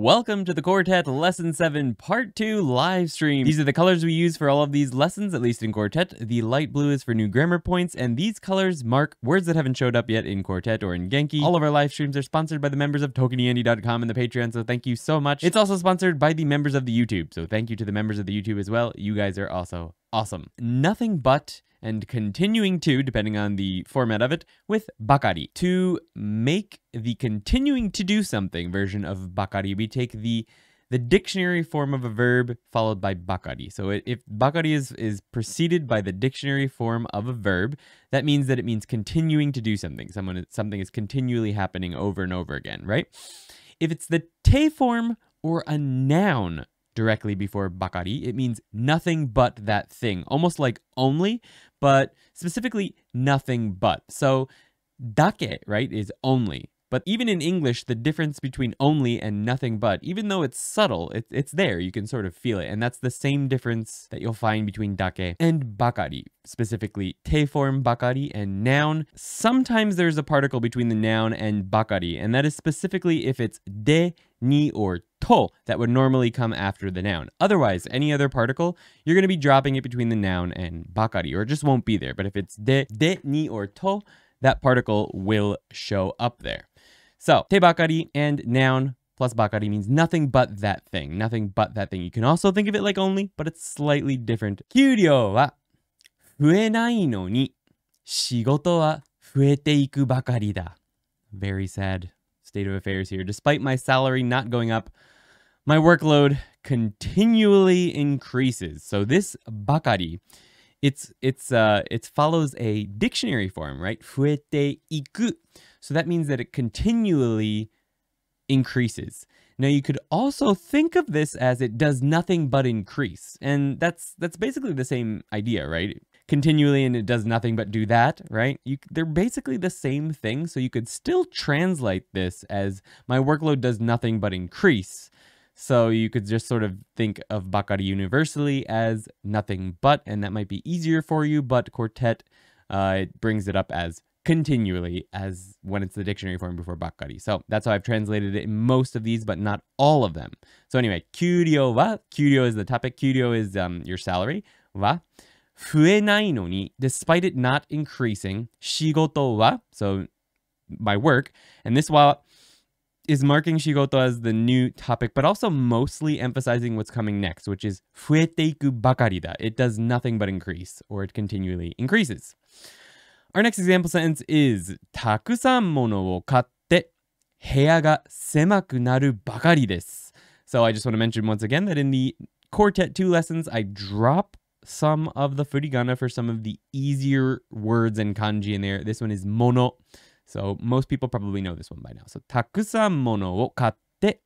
Welcome to the Quartet Lesson 7 Part 2 live stream. These are the colors we use for all of these lessons, at least in Quartet. The light blue is for new grammar points, and these colors mark words that haven't showed up yet in Quartet or in Genki. All of our live streams are sponsored by the members of TokenYandy.com and the Patreon, so thank you so much. It's also sponsored by the members of the YouTube, so thank you to the members of the YouTube as well. You guys are also awesome. Nothing but and continuing to, depending on the format of it, with bakari. To make the continuing to do something version of bakari, we take the the dictionary form of a verb followed by bakari. So if bakari is, is preceded by the dictionary form of a verb, that means that it means continuing to do something. Someone, something is continually happening over and over again, right? If it's the te form or a noun directly before bakari, it means nothing but that thing, almost like only, but specifically nothing but. So dake, right, is only. But even in English, the difference between only and nothing but, even though it's subtle, it, it's there. You can sort of feel it. And that's the same difference that you'll find between dake and bakari, specifically te form bakari and noun. Sometimes there's a particle between the noun and bakari, and that is specifically if it's de ni, or to that would normally come after the noun. Otherwise, any other particle, you're going to be dropping it between the noun and bakari, or it just won't be there. But if it's de, de, ni, or to, that particle will show up there. So, te bakari and noun plus bakari means nothing but that thing, nothing but that thing. You can also think of it like only, but it's slightly different. Kyuryo wa fuenai no ni, shigoto wa fuete iku bakari da. Very sad state of affairs here. Despite my salary not going up, my workload continually increases. So this bakari, it's it's uh it follows a dictionary form, right? Fuete iku. So that means that it continually increases. Now you could also think of this as it does nothing but increase. And that's that's basically the same idea, right? continually and it does nothing but do that, right? You, they're basically the same thing, so you could still translate this as my workload does nothing but increase. So you could just sort of think of bakari universally as nothing but, and that might be easier for you, but quartet, uh, it brings it up as continually as when it's the dictionary form before bakari. So that's how I've translated it in most of these, but not all of them. So anyway, kuryo wa, kuryo is the topic, Kuryo is um, your salary, wa. Despite it not increasing, 仕事は so my work, and this wa is marking shigoto as the new topic, but also mostly emphasizing what's coming next, which is fueteiku bakarida. It does nothing but increase, or it continually increases. Our next example sentence is takusan mono wo katte heya ga semaku naru bakari desu. So I just want to mention once again that in the Quartet 2 lessons, I drop some of the furigana for some of the easier words and kanji in there. This one is mono. So most people probably know this one by now. So takusan mono wo katte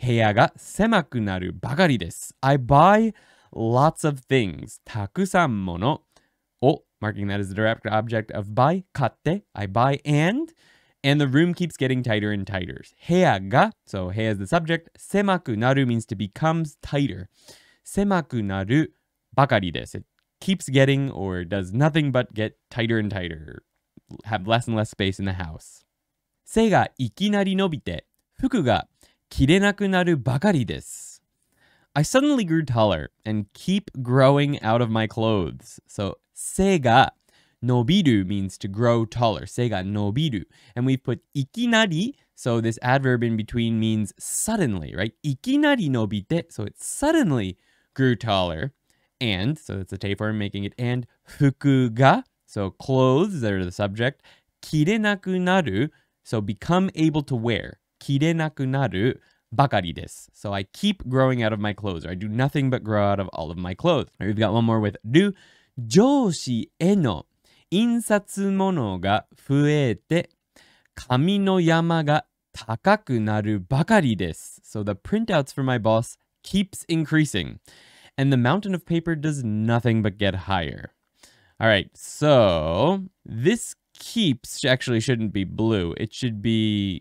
heya ga semaku naru bagari desu. I buy lots of things. Takusan mono o oh, marking that as the direct object of buy katte I buy and and the room keeps getting tighter and tighter. Heya ga so heya is the subject. Semaku naru means to becomes tighter. Semaku naru Bakari It keeps getting or does nothing but get tighter and tighter, have less and less space in the house. I suddenly grew taller and keep growing out of my clothes. So, 背が伸びる means to grow taller. 背が伸びる. And we put いきなり so this adverb in between means suddenly, right? いきなり伸びて, so it suddenly grew taller and, so it's a tapeworm making it and, fuku ga, so clothes that are the subject, kirenaku naru, so become able to wear, kirenaku naru bakari desu. So I keep growing out of my clothes, or I do nothing but grow out of all of my clothes. Right, we've got one more with ru, joshi e no ga yama naru bakari So the printouts for my boss keeps increasing and the mountain of paper does nothing but get higher. All right, so this keeps actually shouldn't be blue. It should be,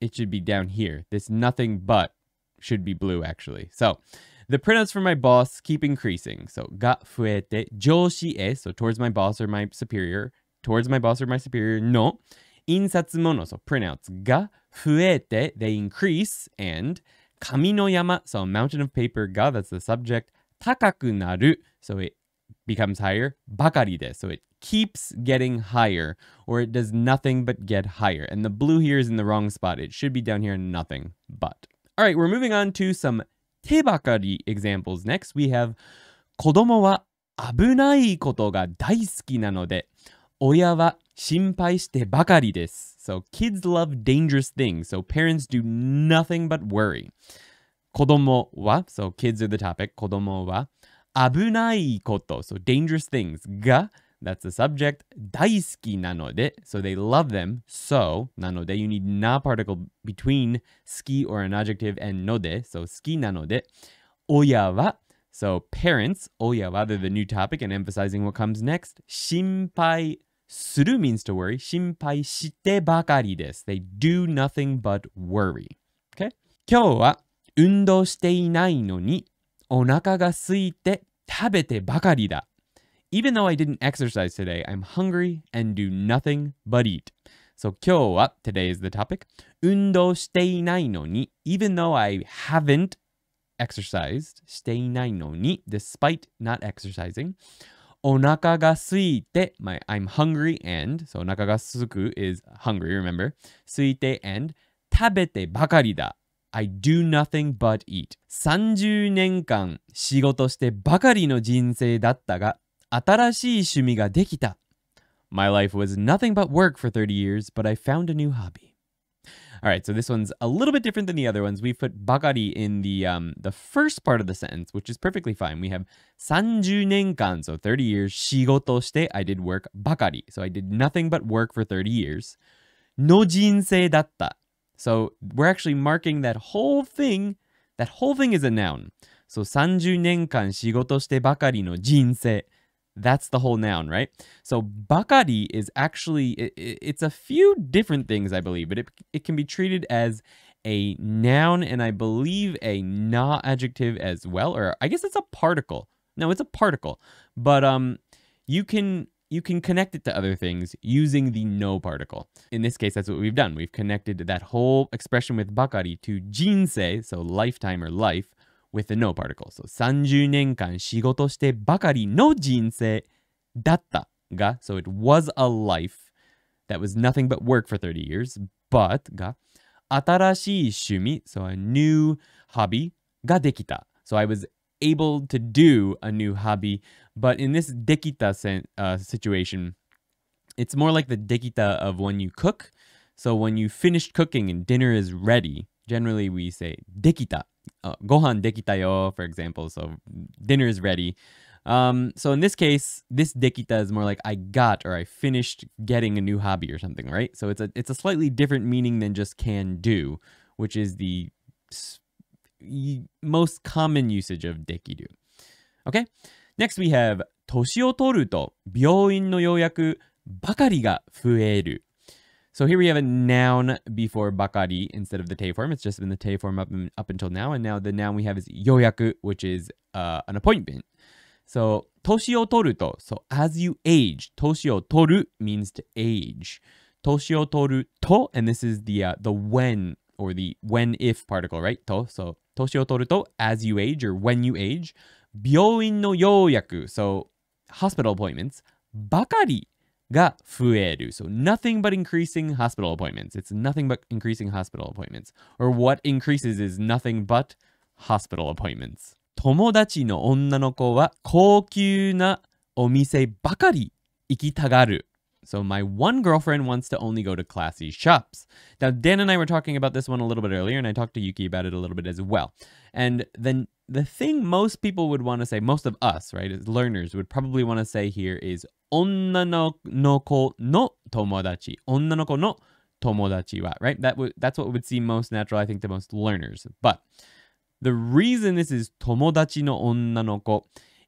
it should be down here. This nothing but should be blue actually. So the printouts for my boss keep increasing. So ga fuete joshi e, so towards my boss or my superior, towards my boss or my superior, no. Insatsumono, so printouts. Ga fuete, they increase, and Kaminoyama, so a mountain of paper ga, that's the subject. Takaku naru, so it becomes higher. Bakari de, so it keeps getting higher, or it does nothing but get higher. And the blue here is in the wrong spot. It should be down here, nothing but. All right, we're moving on to some tebakari examples next. We have kodomo wa abunai koto ga daisuki nanode, oya wa shinpai shite bakari desu. So kids love dangerous things. So parents do nothing but worry. Kodomo wa so kids are the topic. Kodomo wa koto so dangerous things ga that's the subject 大好きなので so they love them so なので you need na particle between ski or an adjective and ので so ski wa, so parents wa, they're the new topic and emphasizing what comes next Shinpai. する means to worry 心配してばかりです they do nothing but worry、okay? 今日は運動していないのにお腹が空いて食べてばかりだ Even though I didn't exercise today, I'm hungry and do nothing but eat. So 今日は today is the topic 運動していないのに even though I haven't exercised していないのに despite not exercising お腹が空いて、my, I'm hungry and, so お腹がすく is hungry, remember? 空いて and 食べてばかりだ。I do nothing but eat. 30年間仕事してばかりの人生だったが、新しい趣味ができた。My life was nothing but work for 30 years, but I found a new hobby. All right, so this one's a little bit different than the other ones. we put bagari in the um, the first part of the sentence, which is perfectly fine. We have 30年間, so 30 years, 仕事して I did work bagari. So I did nothing but work for 30 years. No datta." So we're actually marking that whole thing. That whole thing is a noun. So 30年間仕事してばかりの人生。that's the whole noun, right? So bakari is actually, it, it's a few different things, I believe, but it, it can be treated as a noun and I believe a na adjective as well, or I guess it's a particle. No, it's a particle, but um, you can you can connect it to other things using the no particle. In this case, that's what we've done. We've connected that whole expression with bakari to jinsei, so lifetime or life, with the no particle. So so it was a life that was nothing but work for 30 years, but so a new hobby so I was able to do a new hobby, but in this dekita uh, situation, it's more like the dekita of when you cook. So when you finish cooking and dinner is ready, generally we say dekita uh, gohan dekitayo, for example. So dinner is ready. Um, so in this case, this dekita is more like I got or I finished getting a new hobby or something, right? So it's a it's a slightly different meaning than just can do, which is the most common usage of dekidu. Okay. Next we have 年を取ると病院の予約ばかりが増える so here we have a noun before bakari instead of the te form. It's just been the te form up, up until now. And now the noun we have is yoyaku, which is uh, an appointment. So toshi o toru to, so as you age, toshi o toru means to age. Toshi o toru to, and this is the uh, the when or the when if particle, right? To, so toshi o toru to, as you age or when you age. Byoin no yoyaku, so hospital appointments. Bakari so nothing but increasing hospital appointments. It's nothing but increasing hospital appointments. Or what increases is nothing but hospital appointments. So my one girlfriend wants to only go to classy shops. Now Dan and I were talking about this one a little bit earlier, and I talked to Yuki about it a little bit as well. And then the thing most people would want to say, most of us, right, as learners would probably want to say here is 女の子の友達。女の子の友達は, right? That would that's what would seem most natural, I think, to most learners. But the reason this is tomodachi no onna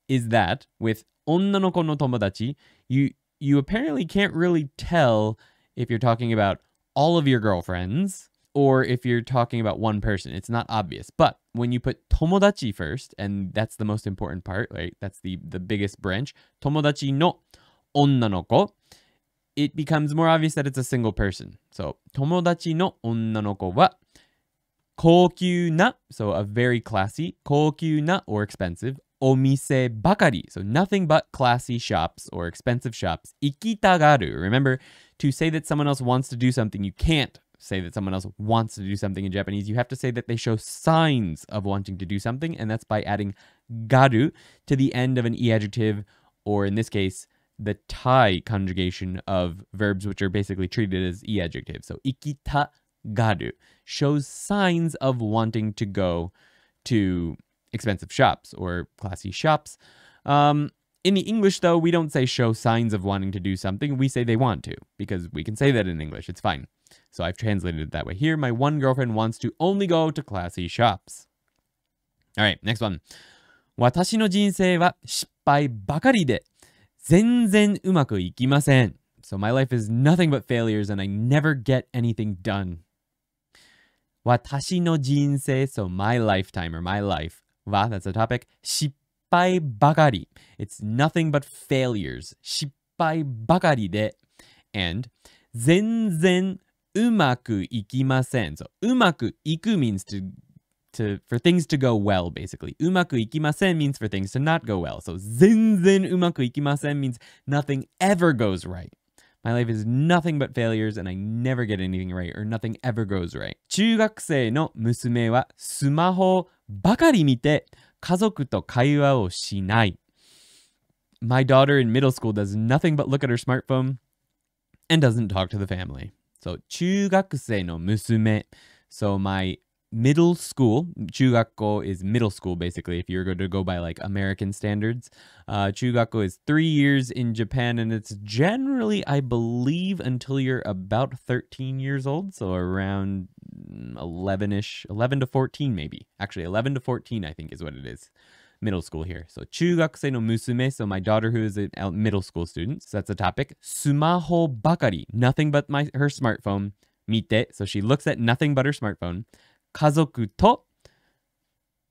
is that with onna no ko no tomodachi, you you apparently can't really tell if you're talking about all of your girlfriends or if you're talking about one person. It's not obvious. But when you put tomodachi first, and that's the most important part, right? That's the the biggest branch. Tomodachi no 女の子 it becomes more obvious that it's a single person. So 友達の女の子は高級な so a very classy na or expensive bakari, so nothing but classy shops or expensive shops 行きたがる remember to say that someone else wants to do something you can't say that someone else wants to do something in Japanese you have to say that they show signs of wanting to do something and that's by adding garu to the end of an e adjective or in this case the Thai conjugation of verbs which are basically treated as e adjectives. So ikita garu shows signs of wanting to go to expensive shops or classy shops. Um, in the English, though, we don't say show signs of wanting to do something. We say they want to because we can say that in English. It's fine. So I've translated it that way. Here, my one girlfriend wants to only go to classy shops. All right, next one. 私の人生は失敗ばかりで so my life is nothing but failures and I never get anything done. so my lifetime or my life that's a topic, It's nothing but failures. and 失敗ばかりで。And 全然うまくいきません。So うまくいく means to to for things to go well, basically. Umaku ikimasen means for things to not go well. So zinzen umaku ikimasen means nothing ever goes right. My life is nothing but failures and I never get anything right or nothing ever goes right. My daughter in middle school does nothing but look at her smartphone and doesn't talk to the family. So 中学生の娘 So my middle school, Chugakko is middle school basically, if you're going to go by like American standards. Uh, is three years in Japan, and it's generally, I believe, until you're about 13 years old, so around mm, 11 ish, 11 to 14 maybe. Actually, 11 to 14, I think, is what it is. Middle school here. So, no musume, so my daughter who is a middle school student, so that's a topic. bakari, nothing but my her smartphone. Mite, so she looks at nothing but her smartphone. 家族と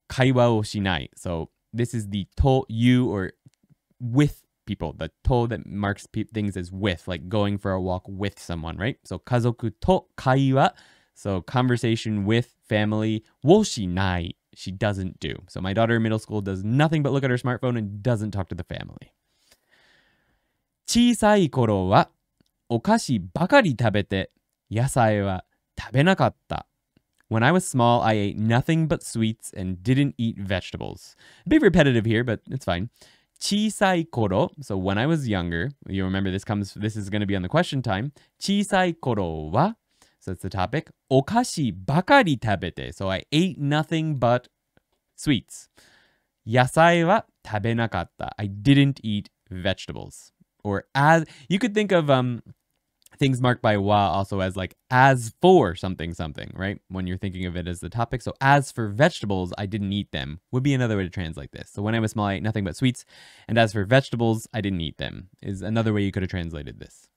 会話をしない。So, this is the to you or with people. The to that marks things as with, like going for a walk with someone, right? So, 家族と会話 So conversation with family. Will She doesn't do. So my daughter in middle school does nothing but look at her smartphone and doesn't talk to the family. 小さい頃はお菓子ばかり食べて野菜は食べなかった。When I was small, I ate nothing but sweets and didn't eat vegetables. A bit repetitive here, but it's fine. Chisai koro, so when I was younger, you remember this comes, this is going to be on the question time. Chisai koro wa, so that's the topic. Okashi bakari tabete, so I ate nothing but sweets. Yasai wa tabenakatta, I didn't eat vegetables. Or as, you could think of, um, things marked by wa also as like as for something something, right? When you're thinking of it as the topic. So as for vegetables, I didn't eat them would be another way to translate this. So when I was small, I ate nothing but sweets. And as for vegetables, I didn't eat them is another way you could have translated this.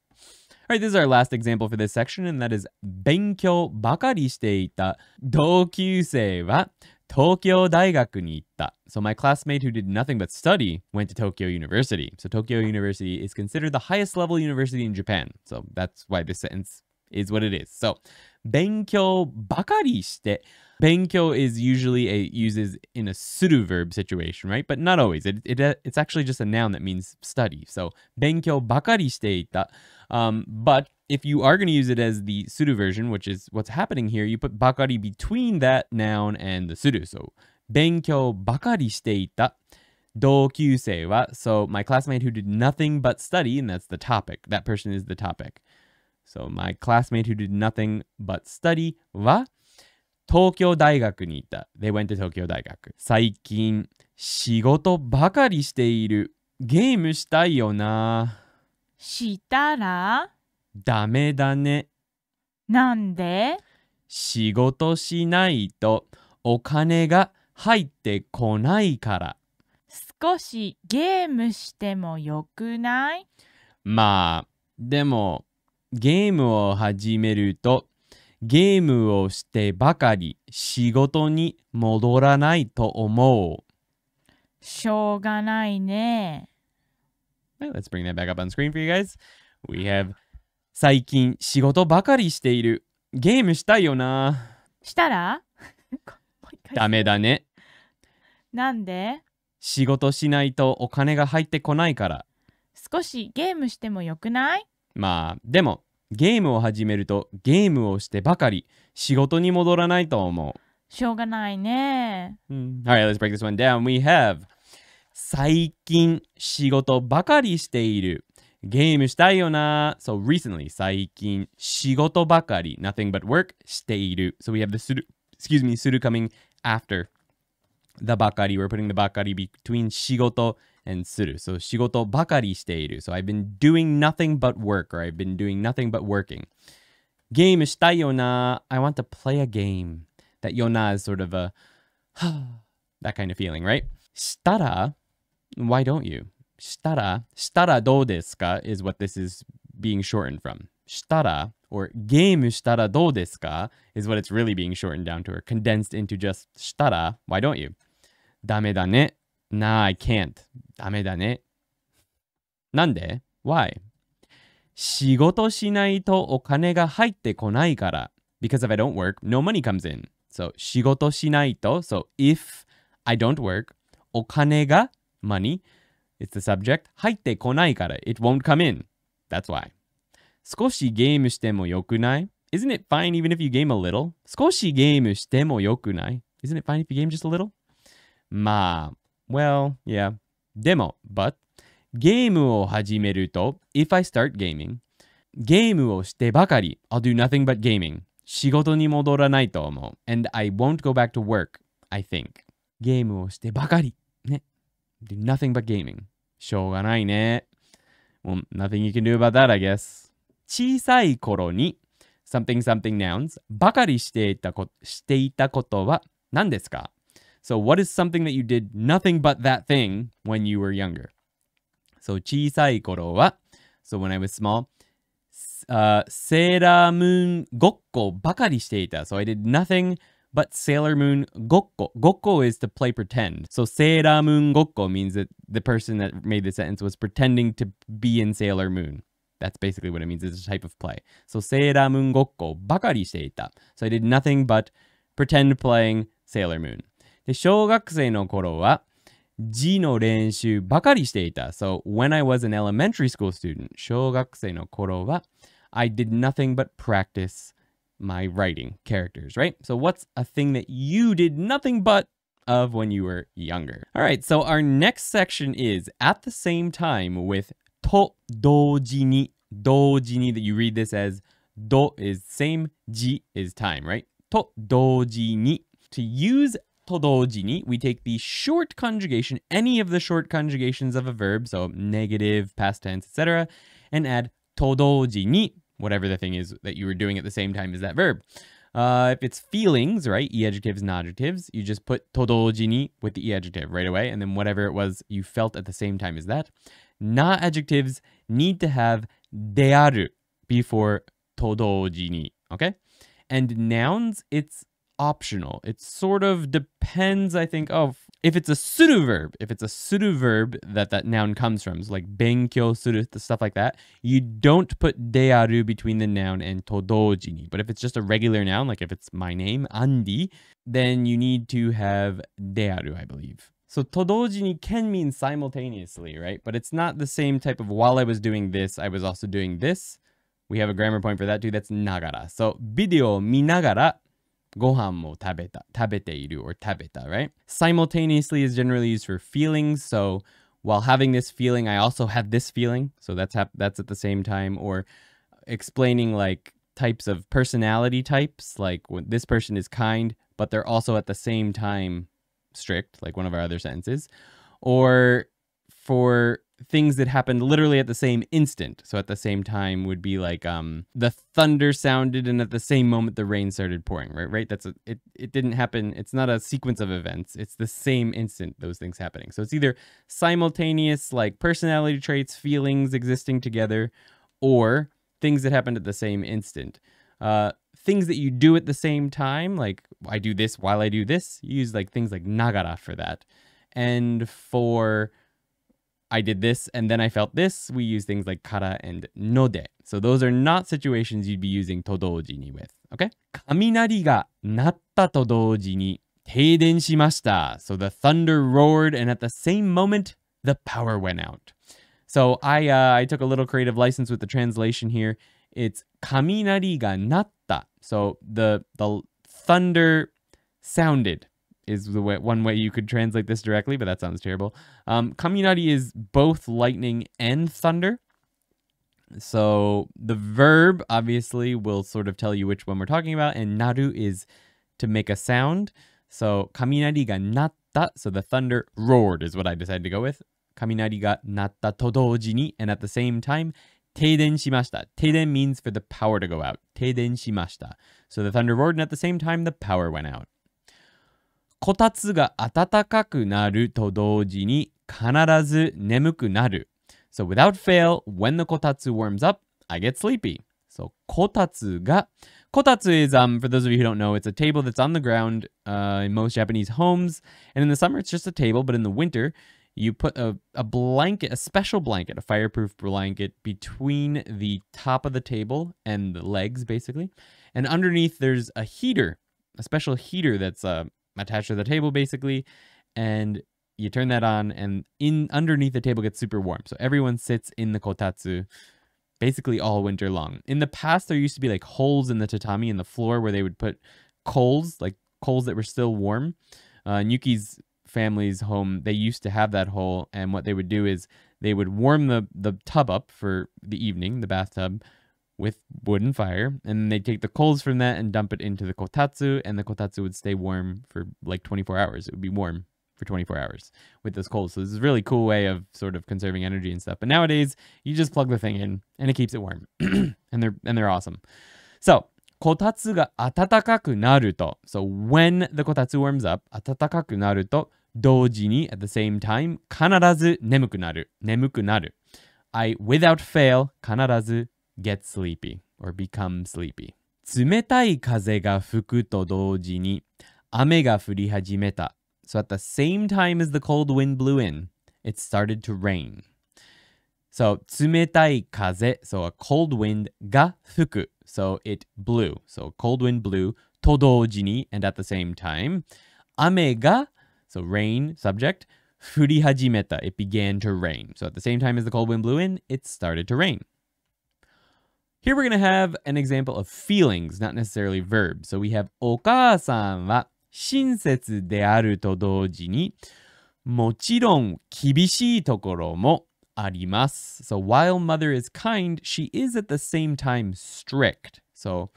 All right, this is our last example for this section, and that is 勉強ばかりしていた同級生は Tokyo Daigaku ni itta. So my classmate who did nothing but study went to Tokyo University. So Tokyo University is considered the highest level university in Japan. So that's why this sentence is what it is. So, 勉強ばかりして Benkyo is usually a uses in a pseudo verb situation, right? But not always. It, it uh, it's actually just a noun that means study. So benkyo bakari shiteita. Um, but if you are going to use it as the pseudo version, which is what's happening here, you put bakari between that noun and the pseudo. So benkyo bakari shiteita. wa, so my classmate who did nothing but study, and that's the topic. That person is the topic. So my classmate who did nothing but study wa 東京大学に行った。They went to 東京大学。最近、仕事ばかりしている。ゲームしたいよな。したらダメだね。なんで仕事しないとお金が入ってこないから。少しゲームしてもよくないまあ、でもゲームを始めるとゲームをしてばかり仕事に戻らないと思う。しょうがないね。Right, let's bring that back up on screen for you guys. We have 最近仕事ばかりしている。ゲームしたいよな。したら ダメだね。なんで仕事しないとお金が入ってこないから。少しゲームしてもよくないまあ、でもゲームを始めるとゲームをしてばかり仕事に戻らないと思う。しょうがないね。Mm. Alright, let's break this one down. We have 最近仕事ばかりしている。ゲームしたいよな。So recently 最近仕事ばかり nothing but work している。So we have the する excuse me する coming after the ばかり。We're putting the ばかり between 仕事 and suru. So i I've been doing nothing but work or I've been doing nothing but working. I want to play a game. That yona is sort of a that kind of feeling, right? したら why don't you? したらしたらどうですか is what this is being shortened from. したら or ゲームしたらどうですか is what it's really being shortened down to or condensed into just したら why don't you? ダメだね n a I can't. ダメだね。なんで ?Why? 仕事しないとお金が入ってこないから。Because if I don't work, no money comes in. So, 仕事しないと、so if I don't work, お金が money, it's the subject, 入ってこないから。It won't come in. That's why. 少しゲームしてもよくない Isn't it fine even if you game a little? 少しゲームしてもよくない Isn't it fine if you game just a little? まあ、Well, yeah. でも、but ゲームを始めると、if I start gaming ゲームをしてばかり、I'll do nothing but gaming 仕事に戻らないと思う。and I won't go back to work, I think ゲームをしてばかり。ね。do nothing but gaming しょうがないね。Well, nothing you can do about that, I guess 小さい頃に something something nouns ばかりしていたこしていたことは何ですか So what is something that you did nothing but that thing when you were younger? So wa. So when I was small, uh, So, I did nothing but Sailor Moon Gokko. Gokko is to play pretend. So Sailor Moon Gokko means that the person that made the sentence was pretending to be in Sailor Moon. That's basically what it means. It's a type of play. So Sailor Moon Gokko bakari shiteita. So I did nothing but pretend playing Sailor Moon. で小学生の頃は字の練習ばかりしていた。So, when I was an elementary school student, 小学生の頃は I did nothing but practice my writing characters, right? So, what's a thing that you did nothing but of when you were younger? All right, so our next section is at the same time with to doji ni. Doji ni that you read this as do is same, ji is time, right? To doji ni. To use todojini, we take the short conjugation, any of the short conjugations of a verb, so negative, past tense, etc., and add todojini, whatever the thing is that you were doing at the same time as that verb. Uh, if it's feelings, right, e adjectives and adjectives, you just put todojini with the e adjective right away, and then whatever it was you felt at the same time as that. Na adjectives need to have dearu before todojini, okay? And nouns, it's optional. It sort of depends, I think, of if it's a pseudo verb, if it's a pseudo verb that that noun comes from, so like benkyo suru, stuff like that, you don't put dearu between the noun and todoji But if it's just a regular noun, like if it's my name, Andy, then you need to have dearu, I believe. So todoji can mean simultaneously, right? But it's not the same type of while I was doing this, I was also doing this. We have a grammar point for that too. That's nagara. So video minagara gohan mo tabeta, tabeteiru, or tabeta, right? Simultaneously is generally used for feelings. So while having this feeling, I also had this feeling. So that's that's at the same time. Or explaining like types of personality types, like when this person is kind, but they're also at the same time strict, like one of our other sentences. Or for things that happened literally at the same instant. So at the same time would be like um the thunder sounded and at the same moment the rain started pouring, right? Right? That's a, it it didn't happen. It's not a sequence of events. It's the same instant those things happening. So it's either simultaneous like personality traits, feelings existing together or things that happened at the same instant. Uh things that you do at the same time, like I do this while I do this. You use like things like nagara for that. And for I did this and then I felt this, we use things like kara and node. So those are not situations you'd be using todoji ni with, okay? Kaminari ga natta todoji ni teiden shimashita. So the thunder roared and at the same moment, the power went out. So I, uh, I took a little creative license with the translation here. It's kaminari ga natta. So the, the thunder sounded is the way, one way you could translate this directly, but that sounds terrible. Um, Kaminari is both lightning and thunder. So the verb obviously will sort of tell you which one we're talking about, and naru is to make a sound. So kaminari ga natta, so the thunder roared is what I decided to go with. Kaminari ga natta doji ni, and at the same time, teiden shimashita. Teiden means for the power to go out. Teiden shimashita. So the thunder roared, and at the same time, the power went out. こたつが暖かくなると同時に必ず眠くなる。So without fail, when the こたつ warms up, I get sleepy. So こたつが Kotatsu is, um, for those of you who don't know, it's a table that's on the ground uh, in most Japanese homes. And in the summer, it's just a table, but in the winter, you put a, a blanket, a special blanket, a fireproof blanket between the top of the table and the legs, basically. And underneath, there's a heater, a special heater that's uh, attached to the table basically, and you turn that on and in underneath the table gets super warm. So everyone sits in the kotatsu basically all winter long. In the past there used to be like holes in the tatami in the floor where they would put coals, like coals that were still warm. Uh, Yuki's family's home, they used to have that hole and what they would do is they would warm the the tub up for the evening, the bathtub with wooden fire, and they take the coals from that and dump it into the kotatsu, and the kotatsu would stay warm for like 24 hours. It would be warm for 24 hours with those coals. So this is a really cool way of sort of conserving energy and stuff. But nowadays, you just plug the thing in and it keeps it warm, and they're and they're awesome. So kotatsu ga atatakaku naruto. So when the kotatsu warms up, atatakaku naruto. ni at the same time kanarazu I without fail kanarazu get sleepy or become sleepy. at the same time as the cold wind blew in, it started to rain. So 冷たい風, so a cold wind so it blew. So cold wind blew and at the same time. 雨が so rain subject 降り始めた, it began to rain. So at the same time as the cold wind blew in, it started to rain. Here we're going to have an example of feelings, not necessarily verbs. So we have お母さんは親切であると同時にもちろん厳しいところもあります. So while mother is kind, she is at the same time strict. So,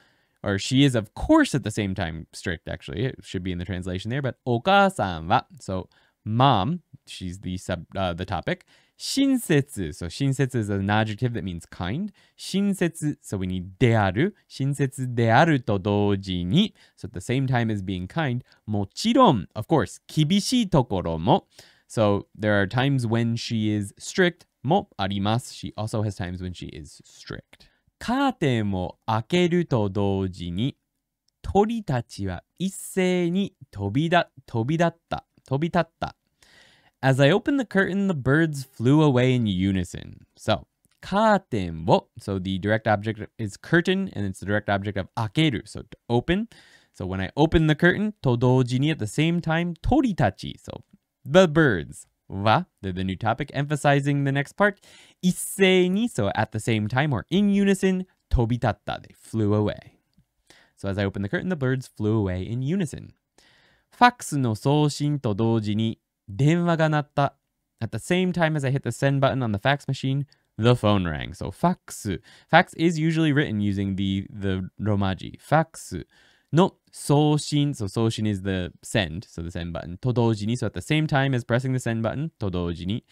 or she is of course at the same time strict actually. It should be in the translation there, but お母さんは, so mom, she's the sub uh, the topic, 親切 so 親切 is an adjective that means kind 親切 so we need である親切であると同時に so at the same time as being kind もちろん of course 厳しいところも so there are times when she is strict もあります she also has times when she is strict カーテンを開けると同時に鳥たちは一斉に飛びだ飛び立った飛び立った As I opened the curtain, the birds flew away in unison. So, katen So the direct object is curtain, and it's the direct object of akeru. So to open. So when I open the curtain, todojini ni at the same time, toritachi. So the birds. Wa, they're the new topic, emphasizing the next part. Issei niso so at the same time or in unison, tobitatta, they flew away. So as I opened the curtain, the birds flew away in unison. no ni 電話が鳴った。At the same time as I hit the send button on the fax machine, the phone rang. So fax. Fax is usually written using the the romaji. Fax. No, 送信. So 送信 is the send. So the send button. と同時に. So at the same time as pressing the send button, と同時に.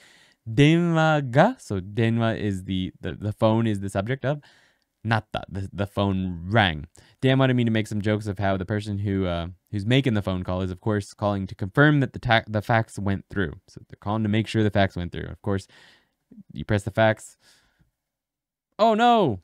電話が. So 電話 is the, the the phone is the subject of not the, the, the phone rang. Dan wanted me to make some jokes of how the person who uh, who's making the phone call is, of course, calling to confirm that the ta- the fax went through. So they're calling to make sure the fax went through. Of course, you press the fax. Oh no,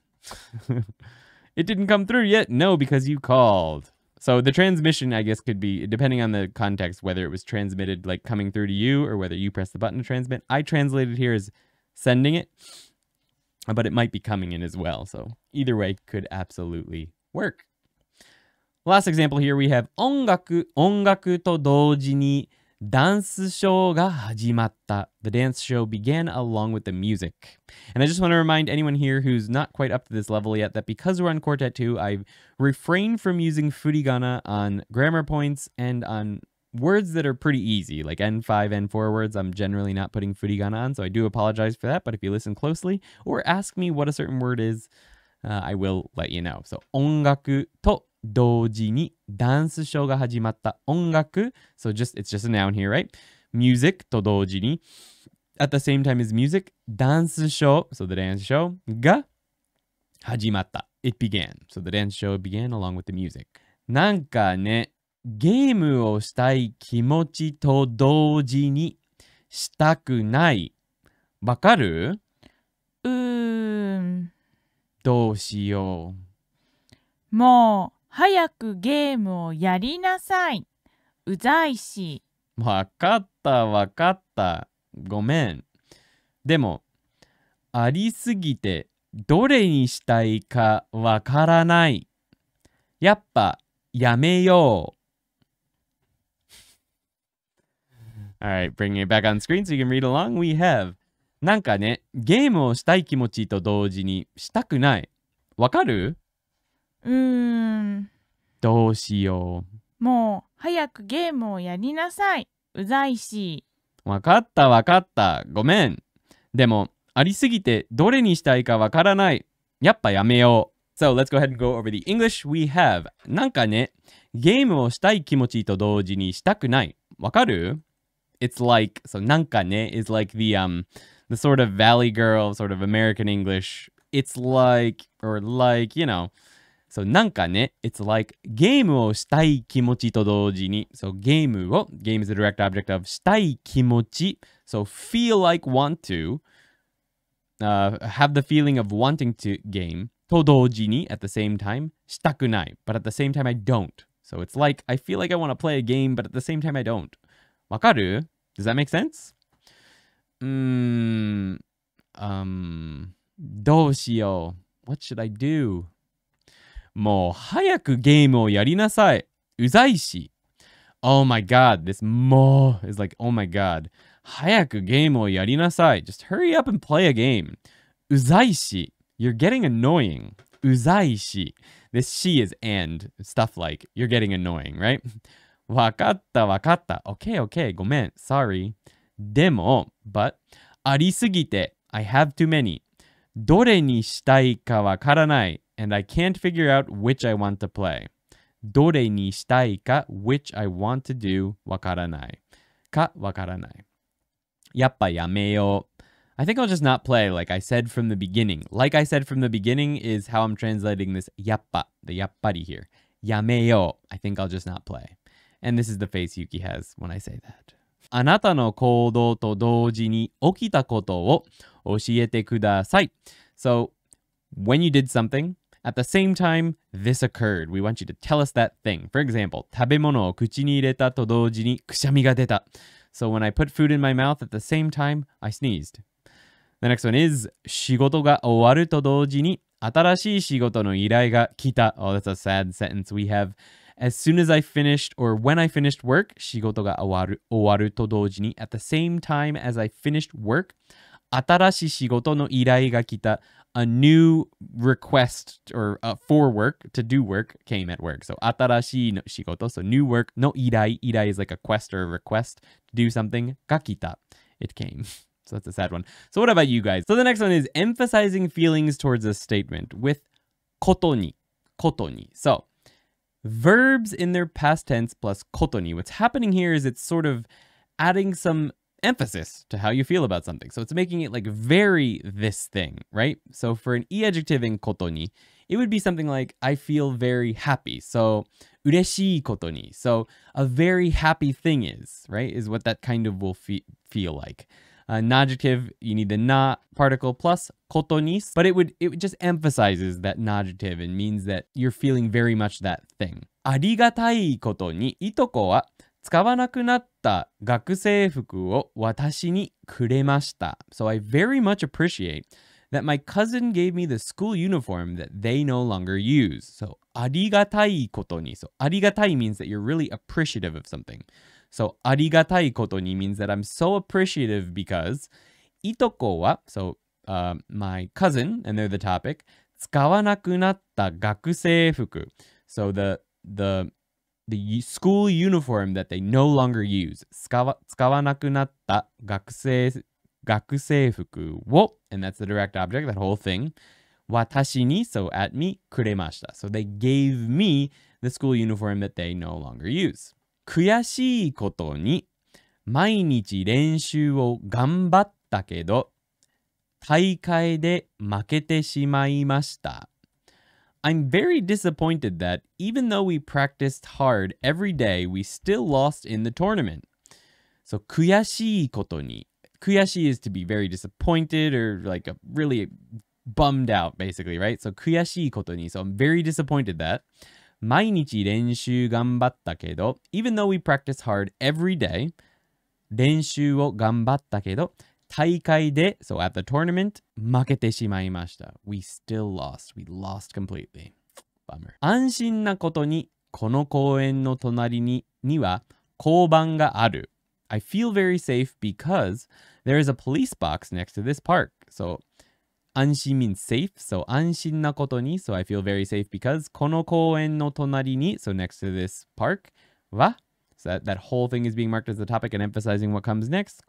it didn't come through yet. No, because you called. So the transmission, I guess, could be depending on the context, whether it was transmitted like coming through to you or whether you press the button to transmit. I translated here as sending it but it might be coming in as well. So either way could absolutely work. Last example here, we have The dance show began along with the music. And I just want to remind anyone here who's not quite up to this level yet that because we're on Quartet 2, I've refrained from using furigana on grammar points and on words that are pretty easy, like N5, N4 words, I'm generally not putting furigan on, so I do apologize for that. But if you listen closely or ask me what a certain word is, uh, I will let you know. So, 音楽と同時にダンスショーが始まった音楽 so just it's just a noun here right music と同時に at the same time as music ダンスショー so the dance show が始まった it began so the dance show began along with the music なんかねゲームをしたい気持ちと同時にしたくない。わかるうーん。どうしよう。もう早くゲームをやりなさい。うざいし。わかったわかった。ごめん。でも、ありすぎてどれにしたいかわからない。やっぱやめよう。All right, bringing it back on screen so you can read along. We have なんかね、ゲームをしたい気持ちと同時にしたくない。わかるうーん。どうしよう。もう早くゲームをやりなさい。うざいし。わかったわかった。ごめん。でも、ありすぎてどれにしたいかわからない。やっぱやめよう。So let's go ahead and go over the English we have. なんかね、ゲームをしたい気持ちと同時にしたくない。わかる it's like so nankane is like the um the sort of valley girl sort of American English. It's like or like you know. So it's like game to ゲームをしたい気持ちと同時に、so oh, game is the direct object of So feel like want to, uh, have the feeling of wanting to game to ni at the same time したくない but at the same time I don't. So it's like I feel like I want to play a game but at the same time I don't. わかる does that make sense? Hmm, um, どうしよう ?What should I do? もう早くゲームをやりなさい。うざいし。Oh my god, this もう is like, oh my god. 早くゲームをやりなさい。Just hurry up and play a game. うざいし。You're getting annoying. うざいし。This she is and stuff like, you're getting annoying, right? わかったわかった。OK, OK, ごめん。Sorry. でも、but ありすぎて I have too many. どれにしたいかわからない and I can't figure out which I want to play. どれにしたいか which I want to do わからないかわからない。やっぱやめよう。I think I'll just not play like I said from the beginning. Like I said from the beginning is how I'm translating this yappa, the yappari here. Yameyo. I think I'll just not play. And this is the face Yuki has when I say that. あなたの行動と同時に起きたことを教えてください。So, when you did something, at the same time, this occurred. We want you to tell us that thing. For example, 食べ物を口に入れたと同時にくしゃみが出た。So when I put food in my mouth at the same time, I sneezed. The next one is 仕事が終わると同時に新しい仕事の依頼が来た。Oh, that's a sad sentence. We have as soon as I finished or when I finished work, 仕事が終わる,終わると同時に at the same time as I finished work, 新しい仕事の依頼が来た a new request or uh, for work to do work came at work. So 新しいの仕事 so new work の依頼依頼 is like a quest or a request to do something が来た it came. So that's a sad one. So what about you guys? So the next one is emphasizing feelings towards a statement with ことにことに so verbs in their past tense plus kotoni. What's happening here is it's sort of adding some emphasis to how you feel about something. So it's making it like very this thing, right? So for an e adjective in kotoni, it would be something like I feel very happy. So ureshii kotoni. So a very happy thing is, right? Is what that kind of will fe feel like uh, nominative, you need the na particle plus kotonis, but it would it just emphasizes that nominative and means that you're feeling very much that thing. wa ni ありがたいことにいとこは使わなくなった学生服を私にくれました。So I very much appreciate that my cousin gave me the school uniform that they no longer use. So ありがたいことに。So ありがたい means that you're really appreciative of something. So, ありがたいことに means that I'm so appreciative because itoko wa so my cousin, and they're the topic, So the, the, the school uniform that they no longer use. wo and that's the direct object, that whole thing. watashi ni so at me, くれました. So they gave me the school uniform that they no longer use. 悔しいことに毎日練習を頑張ったけど大会で負けてしまいました。I'm very disappointed that even though we practiced hard every day, we still lost in the tournament. So 悔しいことに悔しい is to be very disappointed or like a really bummed out basically, right? So 悔しいことに so I'm very disappointed that 毎日練習頑張ったけど、even though we practice hard every day, 練習を頑張ったけど、大会で、so at the tournament, 負けてしまいました。We still lost. We lost completely. Bummer. 安心なことに、この公園の隣にには交番がある。I feel very safe because there is a police box next to this park. So 安心 means safe. So so I feel very safe because so next to this park so that, that whole thing is being marked as the topic and emphasizing what comes next.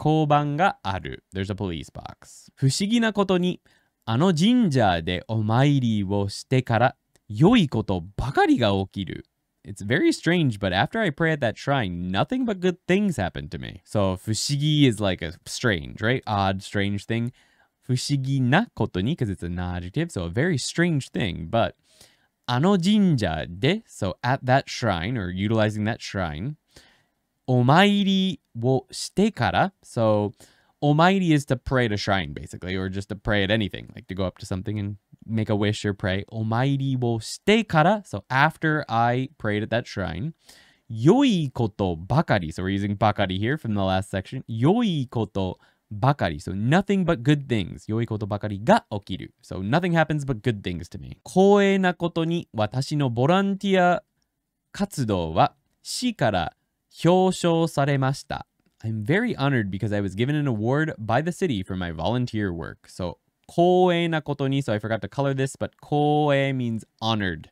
there's a police box. It's very strange, but after I pray at that shrine, nothing but good things happen to me. So, fushigi is like a strange, right? Odd, strange thing fushigi na koto ni, because it's an adjective, so a very strange thing, but ano jinja de, so at that shrine, or utilizing that shrine, omairi wo shite kara, so omairi is to pray at a shrine, basically, or just to pray at anything, like to go up to something and make a wish or pray. Omairi wo shite kara, so after I prayed at that shrine, yoi koto bakari, so we're using bakari here from the last section, yoi koto so nothing but good things. so nothing happens but good things to me. 崇えなことに私のボランティア活動は市から表彰されました. am very honored because I was given an award by the city for my volunteer work. So so I forgot to color this, but 光栄 means honored.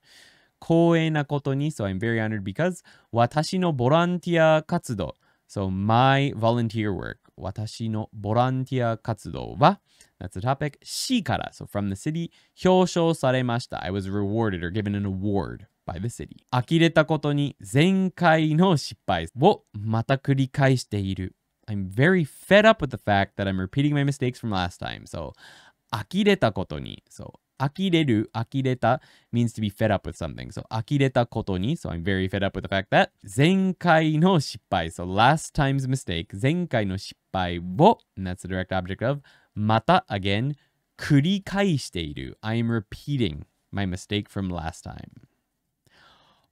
so i I'm very honored because 私のボランティア活動 So my volunteer work. 私のボランティア活動は、that's the topic, C から、so from the city, 表彰されました。I was rewarded or given an award by the city. 呆れたことに前回の失敗をまた繰り返している。I'm very fed up with the fact that I'm repeating my mistakes from last time. So, 呆れたことに、so, 呆れる、呆れた means to be fed up with something. So 呆れたことに、so I'm very fed up with the fact that 前回の失敗、so last time's mistake, 前回の失敗を、and that's the direct object of また again 繰り返している。I am repeating my mistake from last time.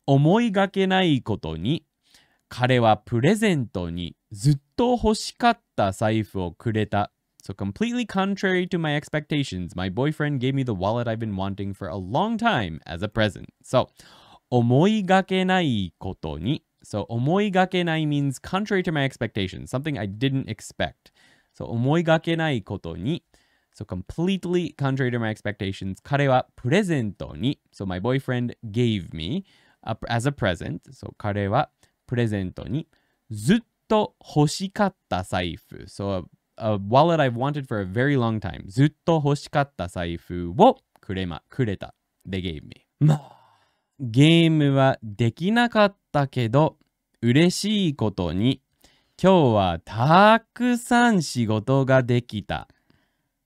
思いがけないことに彼はプレゼントにずっと欲しかった財布をくれた So completely contrary to my expectations, my boyfriend gave me the wallet I've been wanting for a long time as a present. So, 思いがけないことに so 思いがけない means contrary to my expectations, something I didn't expect. So 思いがけないことに So completely contrary to my expectations, 彼はプレゼントに So my boyfriend gave me a, as a present. So 彼はプレゼントにずっと欲しかった財布 So a wallet I've wanted for a very long time. ずっと欲しかった財布をくれま、くれた。They gave me. ゲームはできなかったけど、嬉しいことに、今日はたくさん仕事ができた。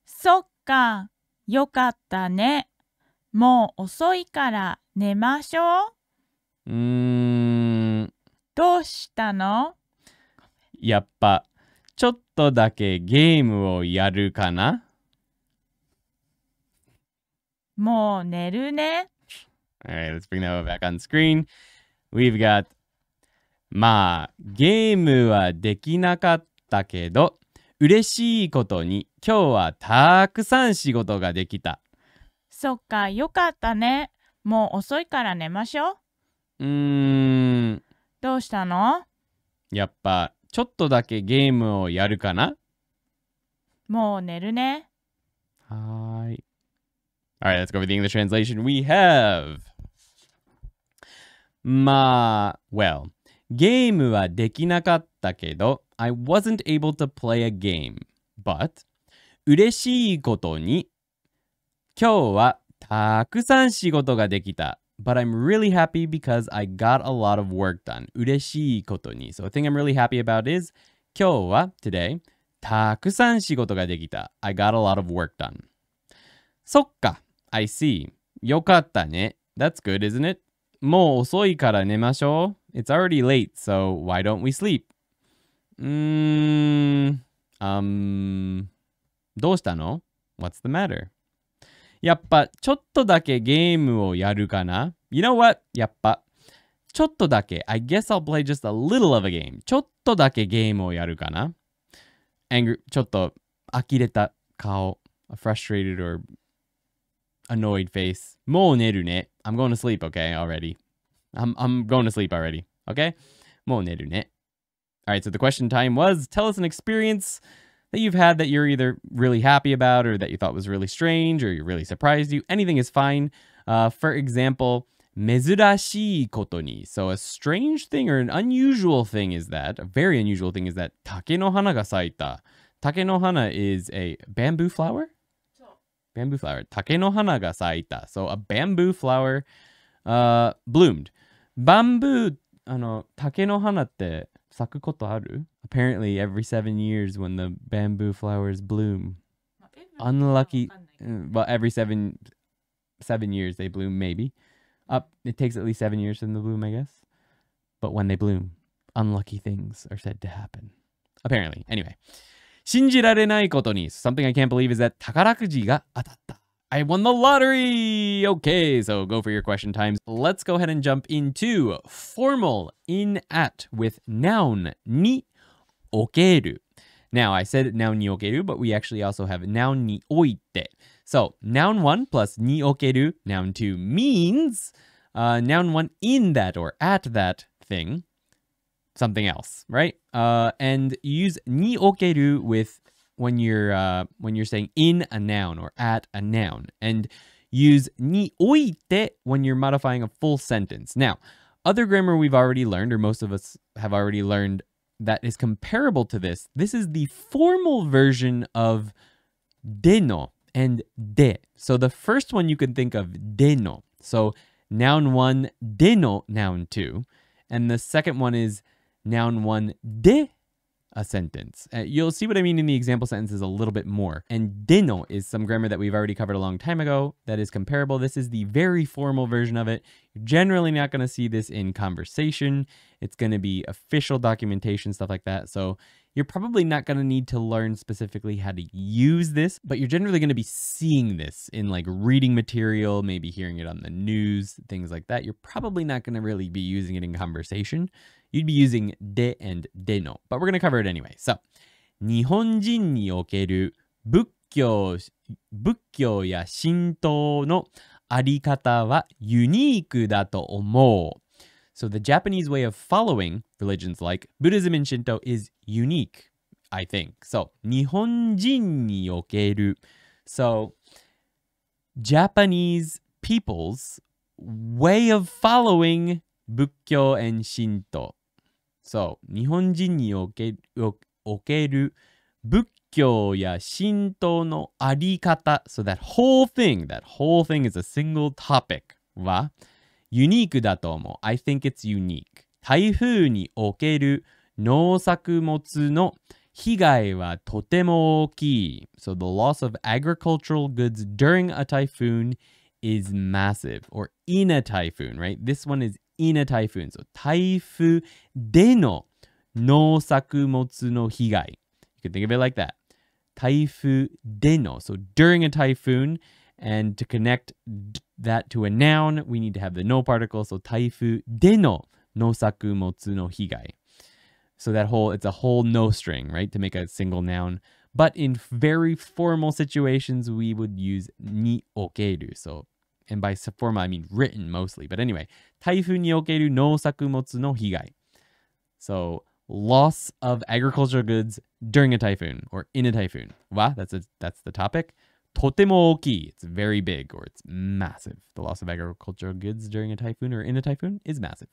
そっか、よかったね。もう遅いから寝ましょう。うーん。どうしたのやっぱちょっとだけゲームをやるかなもう寝るね。Alright, let's bring that one back on screen. We've got まあ、ゲームはできなかったけど、嬉しいことに今日はたくさん仕事ができた。そっか、よかったね。もう遅いから寝ましょう。うーん。どうしたのやっぱちょっとだけゲームをやるかなもう寝るね。はい。Alright, let's go over the English translation. We have まあ、well, ゲームはできなかったけど、I wasn't able to play a game. But, 嬉しいことに、今日はたくさん仕事ができた。but I'm really happy because I got a lot of work done. 嬉しいことに. So a thing I'm really happy about is 今日は today たくさん仕事ができた. I got a lot of work done. そっか. I see. よかったね. That's good, isn't it? もう遅いから寝ましょう. It's already late, so why don't we sleep? うーん、um, mm, どうしたの What's the matter? やっぱちょっとだけゲームをやるかな ?You know what? guess I'll play just a little of a game ちょっとだけゲームをやるかな Angry frustrated or annoyed face am going to sleep okay already I'm, I'm going to sleep already okay so the question time was tell us an experience that you've had that you're either really happy about or that you thought was really strange or you really surprised you. Anything is fine. Uh, for example, 珍しいことに. So a strange thing or an unusual thing is that, a very unusual thing is that take no hana ga saita. Take no hana is a bamboo flower? Bamboo flower. Take no hana ga saita. So a bamboo flower uh, bloomed. Bamboo, あの、竹の花って Sakukoto Apparently, every seven years when the bamboo flowers bloom. Unlucky. Uh, well, every seven seven years they bloom, maybe. Up, it takes at least seven years for them to bloom, I guess. But when they bloom, unlucky things are said to happen. Apparently. Anyway. 信じられないことに、something I can't believe is that 宝くじが当たった。I won the lottery. Okay, so go for your question times. Let's go ahead and jump into formal in at with noun ni okeru. Now, I said noun ni okeru, but we actually also have noun ni oite. So, noun 1 plus ni okeru, noun 2 means uh, noun 1 in that or at that thing, something else, right? Uh, and use ni okeru with when you're uh, when you're saying in a noun or at a noun, and use ni oite when you're modifying a full sentence. Now, other grammar we've already learned, or most of us have already learned, that is comparable to this. This is the formal version of deno and de. So the first one you can think of deno. So noun one deno, noun two, and the second one is noun one de a sentence. Uh, you'll see what I mean in the example sentences a little bit more. And deno is some grammar that we've already covered a long time ago that is comparable. This is the very formal version of it. You're generally not going to see this in conversation. It's going to be official documentation, stuff like that. So you're probably not going to need to learn specifically how to use this, but you're generally going to be seeing this in like reading material, maybe hearing it on the news, things like that. You're probably not going to really be using it in conversation you'd be using de and de no, but we're going to cover it anyway. So, 日本人における仏教、仏教や神道のあり方はユニークだと思う。So the Japanese way of following religions like Buddhism and Shinto is unique, I think. So, 日本人における So, Japanese people's way of following Bukkyo and Shinto. そう、日本人における仏教や神道のあり方、so that whole thing, that whole thing is a single topic はユニークだと思う。I think it's unique. 台風における農作物の被害はとても大きい。So the loss of agricultural goods during a typhoon is massive or in a typhoon, right? This one is in a typhoon. So You can think of it like that. 台風での。So during a typhoon, and to connect that to a noun, we need to have the no particle. So So that whole, it's a whole no string, right? To make a single noun. But in very formal situations, we would use So and by formal, I mean written mostly. But anyway, 台風における農作物の被害. So loss of agricultural goods during a typhoon or in a typhoon. Wa, that's a, that's the topic. とても大きい. It's very big or it's massive. The loss of agricultural goods during a typhoon or in a typhoon is massive.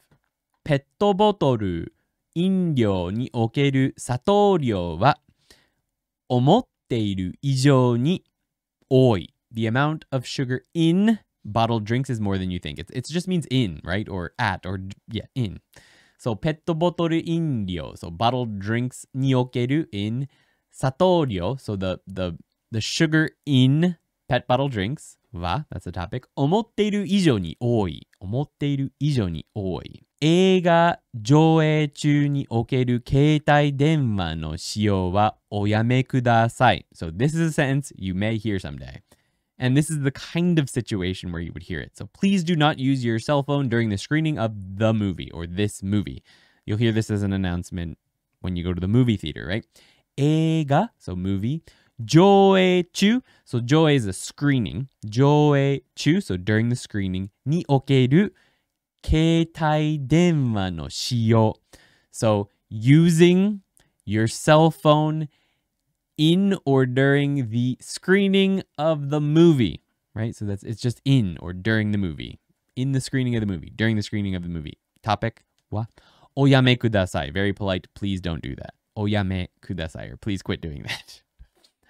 The amount of sugar in bottled drinks is more than you think. It, it just means in, right? Or at, or yeah, in. So, ペットボトル飲料, so bottled drinks における in, 砂糖量, so the, the, the sugar in pet bottle drinks は, that's the topic, ni ni ni Eiga chuu okeru denwa no wa oyame kudasai. So this is a sentence you may hear someday. And this is the kind of situation where you would hear it. So please do not use your cell phone during the screening of the movie or this movie. You'll hear this as an announcement when you go to the movie theater, right? Ega, so movie. Joe chu, so joe is a screening. Joe chu, so during the screening. Ni okeru keitai denwa no shio. So using your cell phone in or during the screening of the movie, right? So that's it's just in or during the movie, in the screening of the movie, during the screening of the movie. Topic what? oyame kudasai. Very polite. Please don't do that. Oyame kudasai, or please quit doing that.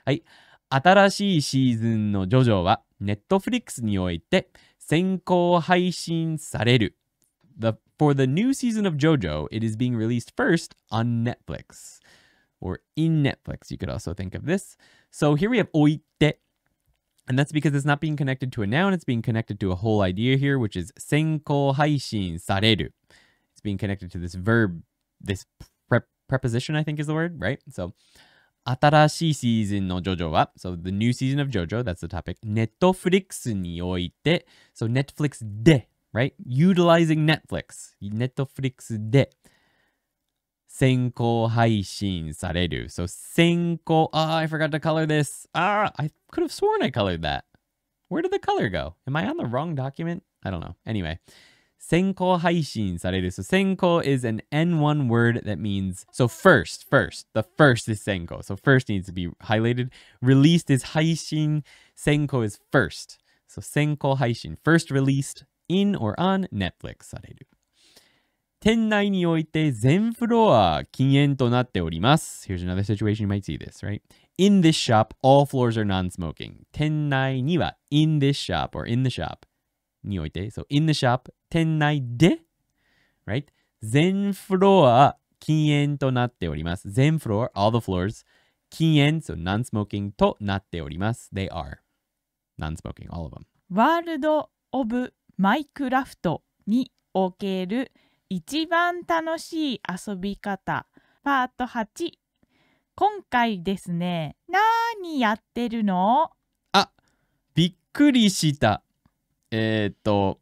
はい。新しいシーズンのジョジョは Netflix において先行配信される。The, for the new season of JoJo, it is being released first on Netflix or in Netflix. You could also think of this. So here we have oite, and that's because it's not being connected to a noun, it's being connected to a whole idea here, which is senko haishin sareru. It's being connected to this verb, this preposition, I think is the word, right? So, atarashi season no JoJo wa, so the new season of JoJo, that's the topic, Netflix ni oite, so Netflix de, right? Utilizing Netflix, Netflix de. 先行配信される。So 先行, ah, oh, I forgot to color this. Ah, I could have sworn I colored that. Where did the color go? Am I on the wrong document? I don't know. Anyway. saredu. So senko is an N1 word that means so first, first. The first is senko. So first needs to be highlighted. Released is haishin. Senko is first. So senko haishin, first released in or on Netflix saredu. 店内において全フロア禁煙となっております。Here's another situation you might see this, right? In this shop, all floors are non-smoking. 店内には in this shop or in the shop において、so in the shop 店内で、right? 全フロア禁煙となっております。全フロア、all the floors 禁煙、so non-smoking となっております。They are non-smoking, all of them. ワールド・オブ・マイクラフトにおける一番楽しい遊び方パート8今回ですね何やってるのあびっくりしたえっ、ー、と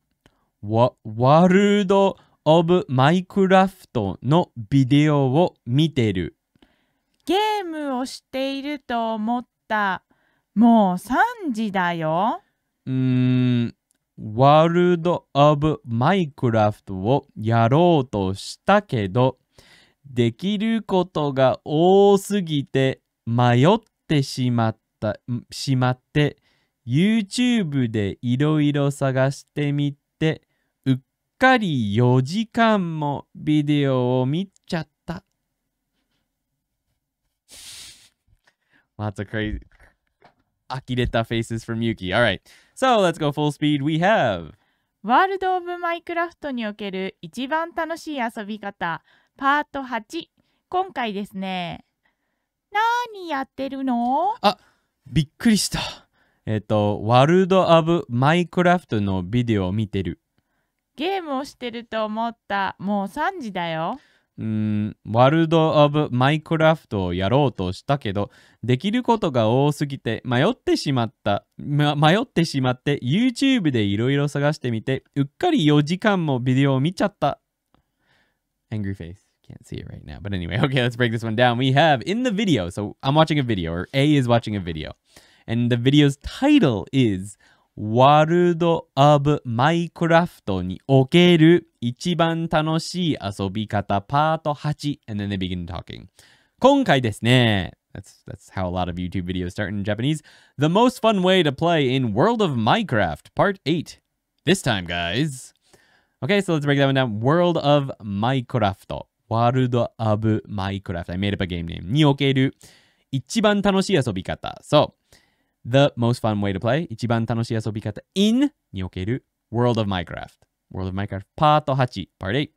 ワールド・オブ・マイクラフトのビデオを見てるゲームをしていると思ったもう3時だようーんワールド・オブ・マイクラフトをやろうとしたけど、できることが多すぎて迷ってしまった、しまって、YouTube でいろいろ探してみて、うっかり4時間もビデオを見ちゃった。Lots of crazy, 呆れた faces from Yuki. All right. So let's go full speed. We have ワールド・オブ・マイクラフトにおける一番楽しい遊び方パート8今回ですね何やってるのあびっくりしたえっ、とワールド・オブ・マイクラフトのビデオを見てるゲームをしてると思ったもう3時だようん、ワールド・オブ・マイクラフトをやろうとしたけど、できることが多すぎて迷ってしまった。ま、迷ってしまって、YouTube でいろいろ探してみて、うっかり4時間もビデオを見ちゃった。Angry face. Can't see it right now. But anyway, okay, let's break this one down. We have in the video, so I'm watching a video, or A is watching a video, and the video's title is ワールド・オブ・マイクラフトにおける一番楽しい遊び方パート8 and then they begin talking 今回ですね That's, that's how a lot of YouTube videos start in Japanese. The most fun way to play in World of Minecraft, Part 8. This time, guys. Okay, so let's break that one down. World of Minecraft. World of Minecraft. I made up a game name. における一番楽しい遊び方。So, the most fun way to play 一番楽しい遊び方 in における World of Minecraft World of Minecraft パート8 Part 8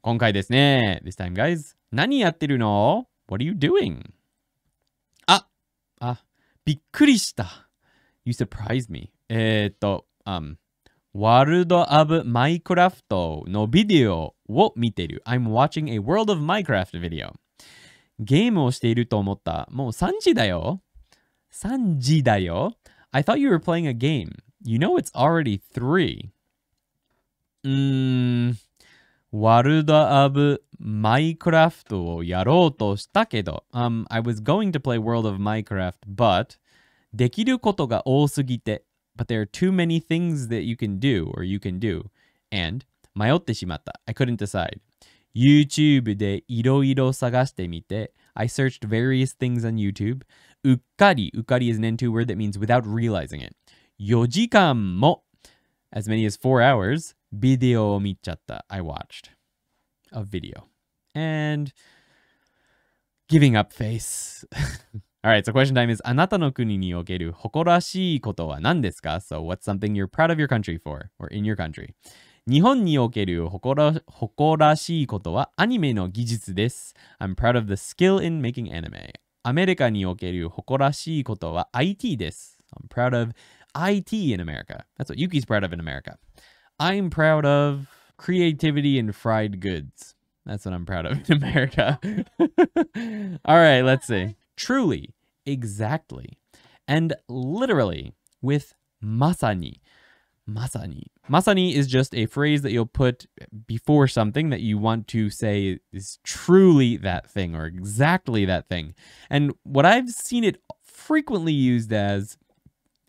今回ですね This time guys 何やってるの What are you doing? ああびっくりした You surprised me えー、っと、um, World of Minecraft のビデオを見てる I'm watching a World of Minecraft video ゲームをしていると思ったもう3時だよ Sanji da yo. I thought you were playing a game. You know it's already three. Mmm. um, I was going to play World of Minecraft, but there are too many things that you can do or you can do, and I could couldn't decide. YouTube I searched various things on YouTube, Ukari. Ukari is an N2 word that means without realizing it. Yojikan mo, as many as four hours, video michatta, I watched a video. And giving up face. All right, so question time is anata no kuni ni okeru hokorashii koto wa nan desu ka? So what's something you're proud of your country for or in your country? 日本における誇ら誇らしいことはアニメの技術です. am proud of the skill in making anime. アメリカにおける誇らしいことは IT です。I'm proud of IT in America. That's what Yuki's proud of in America. I'm proud of creativity and fried goods. That's what I'm proud of in America. All right, let's see. Truly, exactly, and literally with masani. Masani. Masani is just a phrase that you'll put before something that you want to say is truly that thing or exactly that thing. And what I've seen it frequently used as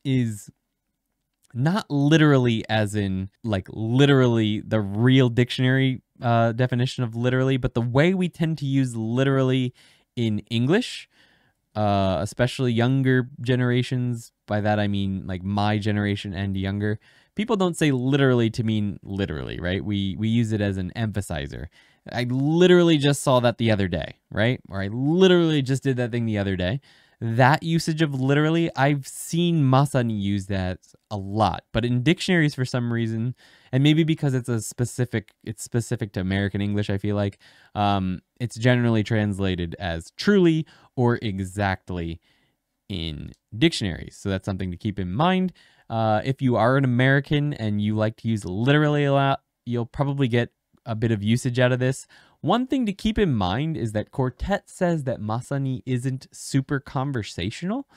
is not literally as in like literally the real dictionary uh, definition of literally, but the way we tend to use literally in English, uh, especially younger generations, by that I mean like my generation and younger, people don't say literally to mean literally, right? We we use it as an emphasizer. I literally just saw that the other day, right? Or I literally just did that thing the other day. That usage of literally, I've seen Masani use that a lot, but in dictionaries for some reason, and maybe because it's a specific, it's specific to American English, I feel like, um, it's generally translated as truly or exactly in dictionaries. So that's something to keep in mind. Uh, if you are an American and you like to use literally a lot, you'll probably get a bit of usage out of this. One thing to keep in mind is that Quartet says that Masani isn't super conversational,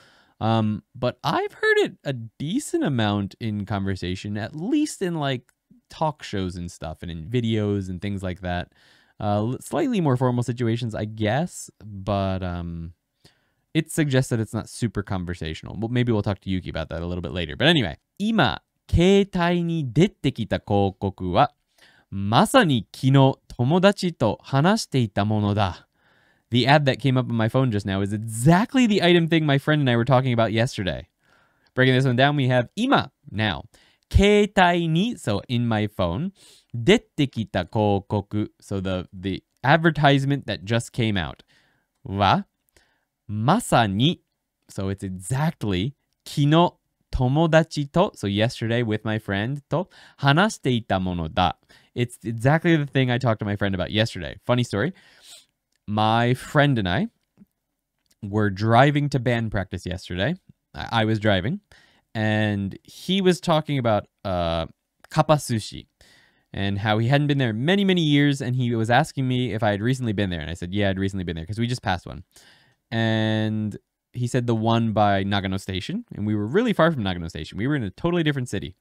um, but I've heard it a decent amount in conversation, at least in like talk shows and stuff and in videos and things like that. Uh, slightly more formal situations, I guess, but um, it suggests that it's not super conversational. Well, maybe we'll talk to Yuki about that a little bit later. But anyway, 今、携帯に出てきた広告は、まさに昨日友達と話していたものだ。The ad that came up on my phone just now is exactly the item thing my friend and I were talking about yesterday. Breaking this one down, we have 今 now. 携帯に so in my phone 出てきた広告 so the the advertisement that just came out は masa So it's exactly kino tomodachi to. So yesterday with my friend to hanashite mono da. It's exactly the thing I talked to my friend about yesterday. Funny story. My friend and I were driving to band practice yesterday. I, I was driving and he was talking about uh, kappa sushi and how he hadn't been there many, many years. And he was asking me if I had recently been there. And I said, yeah, I'd recently been there because we just passed one and he said the one by Nagano Station, and we were really far from Nagano Station. We were in a totally different city.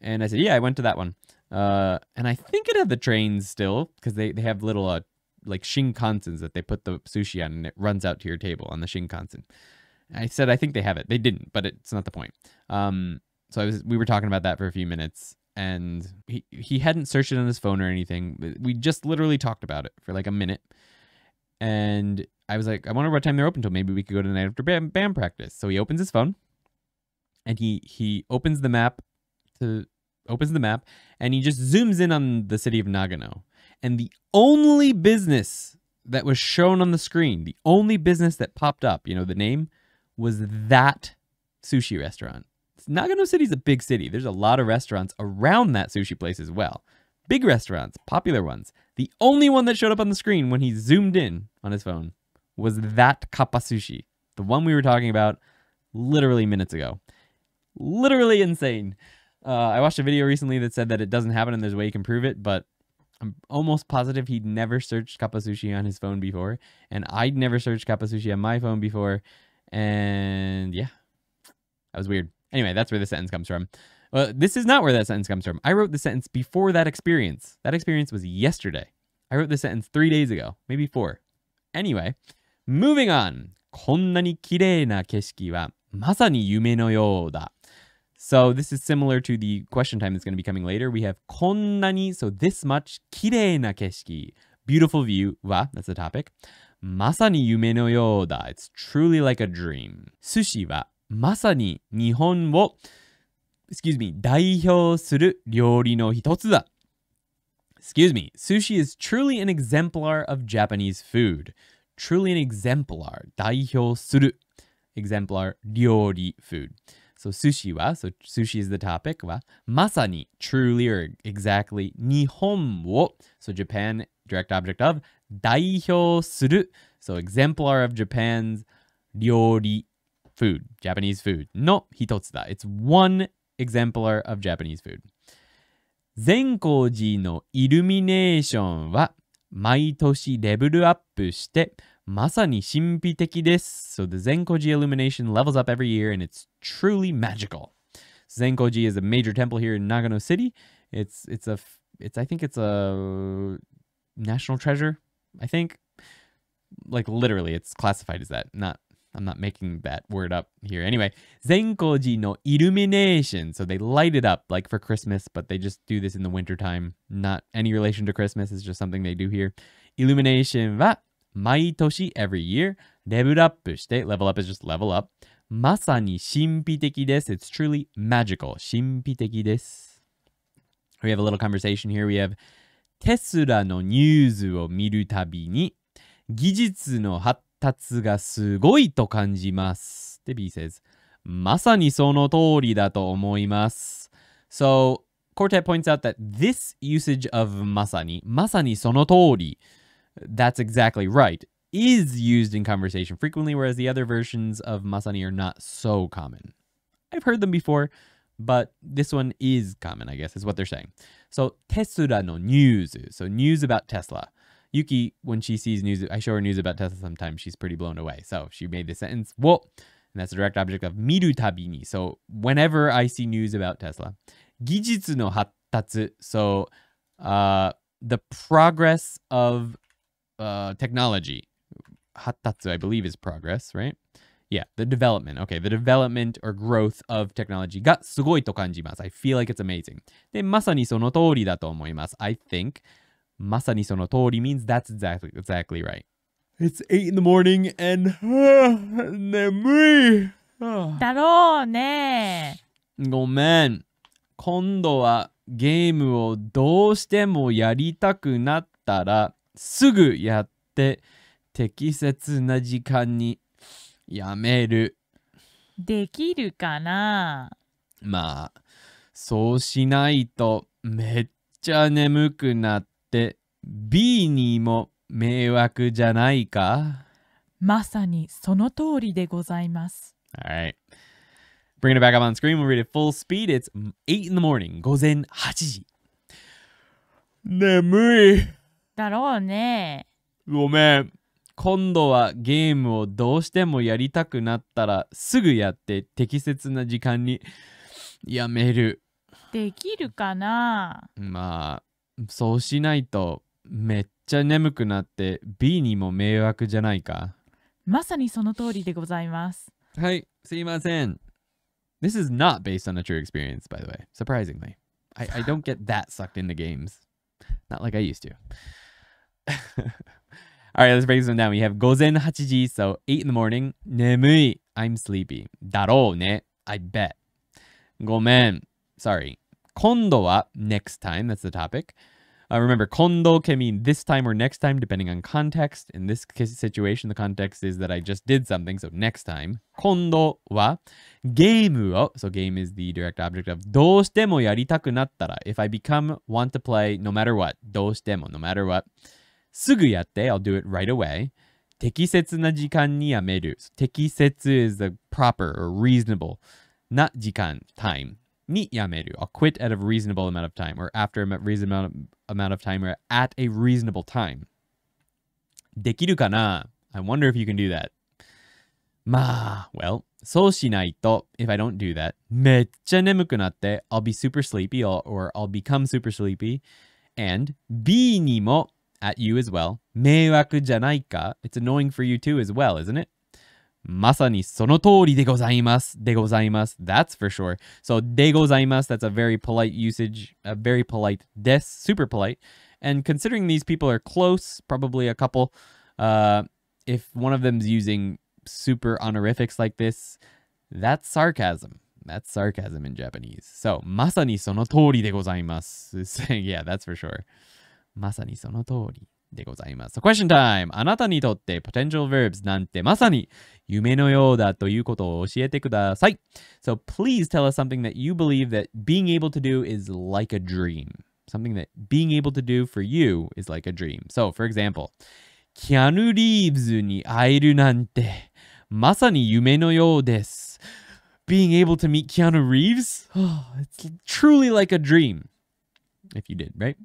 And I said, yeah, I went to that one. Uh, and I think it had the trains still, because they, they have little, uh, like, Shinkansens that they put the sushi on, and it runs out to your table on the Shinkansen. I said, I think they have it. They didn't, but it's not the point. Um, so I was, we were talking about that for a few minutes, and he, he hadn't searched it on his phone or anything. We just literally talked about it for like a minute. And I was like, I wonder what time they're open till. Maybe we could go to the night after band, band practice. So he opens his phone and he he opens the map to opens the map and he just zooms in on the city of Nagano. And the only business that was shown on the screen, the only business that popped up, you know, the name was that sushi restaurant. Nagano City's a big city. There's a lot of restaurants around that sushi place as well. Big restaurants, popular ones. The only one that showed up on the screen when he zoomed in on his phone was that sushi, the one we were talking about literally minutes ago. Literally insane. Uh, I watched a video recently that said that it doesn't happen and there's a way you can prove it, but I'm almost positive he'd never searched sushi on his phone before, and I'd never searched sushi on my phone before, and yeah, that was weird. Anyway, that's where the sentence comes from. Well, uh, this is not where that sentence comes from. I wrote the sentence before that experience. That experience was yesterday. I wrote the sentence three days ago, maybe four. Anyway, Moving on. こんなに綺麗な景色はまさに夢のようだ。So this is similar to the question time that's going to be coming later. We have こんなに, so this much, 綺麗な景色, beautiful view は, that's the topic. まさに夢のようだ. It's truly like a dream. 寿司はまさに日本を excuse me, 代表する料理の一つだ。Excuse me, sushi is truly an exemplar of Japanese food truly an exemplar, 代表する exemplar, 料理 food. So sushi wa, so sushi is the topic wa, masani, truly or exactly, 日本を. so Japan, direct object of, 代表する so exemplar of Japan's 料理 food, Japanese food. No, hitotsuda. It's one exemplar of Japanese food. 善光寺のイルミネーションは毎年レベルアップして、まさに神秘的です。So the Zenkoji illumination levels up every year and it's truly magical. Zenkoji is a major temple here in Nagano City. It's it's a it's I think it's a national treasure. I think like literally it's classified as that, not I'm not making that word up here. Anyway, Zenkoji no illumination. So they light it up like for Christmas, but they just do this in the wintertime. Not any relation to Christmas. It's just something they do here. Illumination wa maitoshi every year. Level up state Level up is just level up. Masani shinpiteki desu. It's truly magical. Shinpiteki desu. We have a little conversation here. We have Tesla no no news miru tabi ni, のニュースを見るたびに技術の発達がすごいと感じます。で、B says, まさにその通りだと思います。So, Quartet points out that this usage of まさに、まさにその通り、that's exactly right, is used in conversation frequently, whereas the other versions of are not so common. I've heard them before, but this one is common, I guess, is what they're saying. So, Tesla no news, so news about Tesla. Yuki, when she sees news, I show her news about Tesla sometimes, she's pretty blown away. So she made this sentence, well, and that's a direct object of miru tabini. So whenever I see news about Tesla, gijitsu no hattatsu, so uh, the progress of uh, technology, hattatsu, I believe is progress, right? Yeah, the development. Okay, the development or growth of technology I feel like it's amazing. I think まさにその通り means that's exactly, exactly right. It's 8 in the morning and 眠いだろうね。ごめん。今度はゲームをどうしてもやりたくなったらすぐやって適切な時間にやめる。できるかなまあそうしないとめっちゃ眠くなって。って B にも迷惑じゃないかまさにその通りでございます。a l Bringing it back up on screen, we'll read it full speed. It's 8 in the morning, 午前8時。眠い。だろうね。ごめん。今度はゲームをどうしてもやりたくなったらすぐやって適切な時間にやめる。できるかなまあ、そうしないとめっちゃ眠くなって B にも迷惑じゃないかまさにその通りでございますはいすいません This is not based on a true experience by the way surprisingly I, I don't get that sucked into games not like I used to Alright, let's break this one down. We have 午前8時 so 8 in the morning. 眠い I'm sleepy. だろうね I bet. ごめん Sorry. kondo next time. That's the topic. Uh, remember, kondo can mean this time or next time, depending on context. In this situation, the context is that I just did something, so next time. Kondo wa game wo, so game is the direct object of どうしてもやりたくなったら, if I become, want to play, no matter what, どうしても, no matter what, すぐやって, I'll do it right away. 適切な時間にやめる. So, 適切 is the proper or reasonable, not 時間, time. Nityameru. I'll quit at a reasonable amount of time, or after a reasonable amount of time, or at a reasonable time. Dekiru kana? I wonder if you can do that. Ma, well, so shinaito, if I don't do that. Meccha nemuku natte, I'll be super sleepy, or, or I'll become super sleepy. And B ni mo, at you as well. Meiwaku janai ka, it's annoying for you too as well, isn't it? That's for sure. So, That's a very polite usage. A very polite des. Super polite. And considering these people are close, probably a couple, uh, if one of them's using super honorifics like this, that's sarcasm. That's sarcasm in Japanese. So, saying, yeah, that's for sure. まさにその通り。でございます。Question time! あなたにとって potential verbs なんてまさに夢のようだということを教えてください。So please tell us something that you believe that being able to do is like a dream. Something that being able to do for you is like a dream. So for example, キャヌ・リーブズに会えるなんてまさに夢のようです。Being able to meet Keanu Reeves? Oh, it's truly like a dream. If you did, right?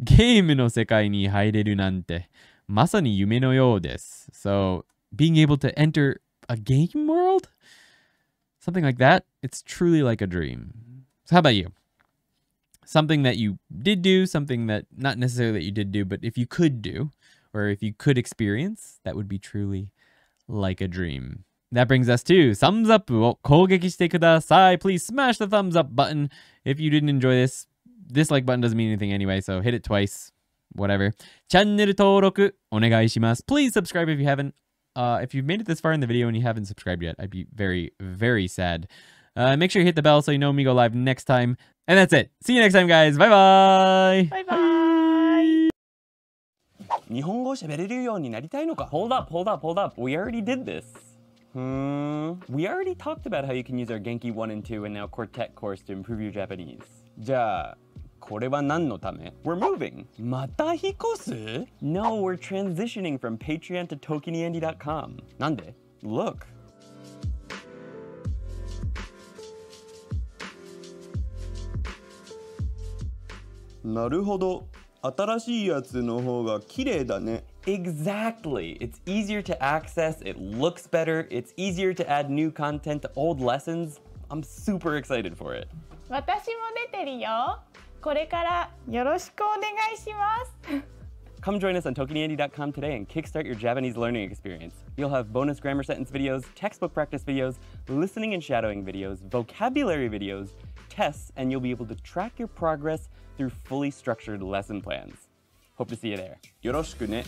ゲームの世界に入れるなんて、まさに夢のようです。So, being able to enter a game world? Something like that? It's truly like a dream. So, how about you? Something that you did do, something that, not necessarily that you did do, but if you could do, or if you could experience, that would be truly like a dream. That brings us to thumbs up. を攻撃してください. Please smash the thumbs up button if you didn't enjoy this dislike button doesn't mean anything anyway, so hit it twice. Whatever. Channel 登録お願いします. Please subscribe if you haven't. Uh, if you've made it this far in the video and you haven't subscribed yet, I'd be very, very sad. Uh, make sure you hit the bell so you know me go live next time. And that's it. See you next time, guys. Bye-bye. Bye-bye. Hold up, hold up, hold up. We already did this. Hmm. We already talked about how you can use our Genki 1 and 2 and now Quartet course to improve your Japanese. Ja. これは何のため We're moving! また引っ越す ?No, we're transitioning from Patreon to tokiniandy.com なんで Look! なるほど新しいやつの方が綺麗だね Exactly. It's easier to access, it looks better, it's easier to add new content to old lessons. I'm super excited for it. 私も出てるよ。これからよろしくお願いします Come join us on tokiniandy.com today and kickstart your Japanese learning experience. You'll have bonus grammar sentence videos, textbook practice videos, listening and shadowing videos, vocabulary videos, tests, and you'll be able to track your progress through fully structured lesson plans. Hope to see you there. よろしくね。